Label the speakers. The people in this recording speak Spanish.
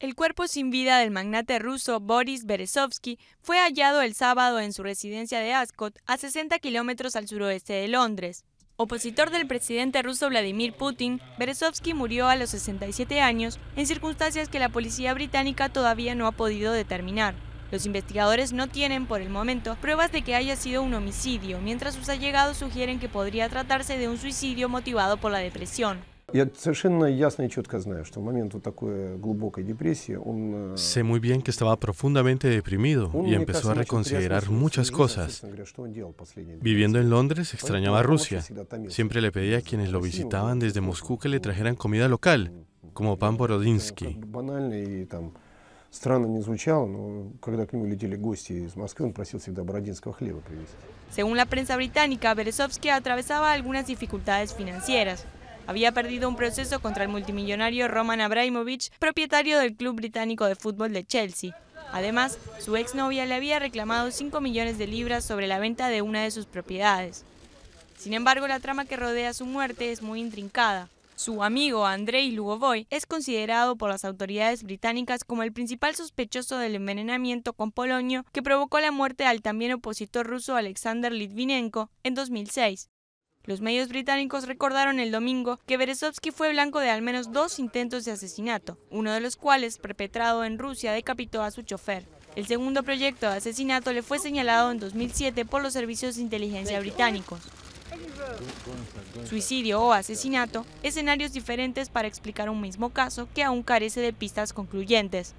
Speaker 1: El cuerpo sin vida del magnate ruso Boris Berezovsky fue hallado el sábado en su residencia de Ascot, a 60 kilómetros al suroeste de Londres. Opositor del presidente ruso Vladimir Putin, Berezovsky murió a los 67 años en circunstancias que la policía británica todavía no ha podido determinar. Los investigadores no tienen, por el momento, pruebas de que haya sido un homicidio, mientras sus allegados sugieren que podría tratarse de un suicidio motivado por la depresión.
Speaker 2: Э, sé
Speaker 3: muy bien que estaba profundamente deprimido y empezó a reconsiderar muchas cosas. Viviendo en Londres, extrañaba a Rusia. Siempre le pedía a quienes lo visitaban desde Moscú que le trajeran comida local, como pan Borodinsky.
Speaker 1: Según la prensa británica, Berezovsky atravesaba algunas dificultades financieras había perdido un proceso contra el multimillonario Roman Abramovich, propietario del club británico de fútbol de Chelsea. Además, su exnovia le había reclamado 5 millones de libras sobre la venta de una de sus propiedades. Sin embargo, la trama que rodea su muerte es muy intrincada. Su amigo Andrei Lugovoy es considerado por las autoridades británicas como el principal sospechoso del envenenamiento con polonio que provocó la muerte al también opositor ruso Alexander Litvinenko en 2006. Los medios británicos recordaron el domingo que Berezovsky fue blanco de al menos dos intentos de asesinato, uno de los cuales, perpetrado en Rusia, decapitó a su chofer. El segundo proyecto de asesinato le fue señalado en 2007 por los servicios de inteligencia británicos. Suicidio o asesinato, escenarios diferentes para explicar un mismo caso que aún carece de pistas concluyentes.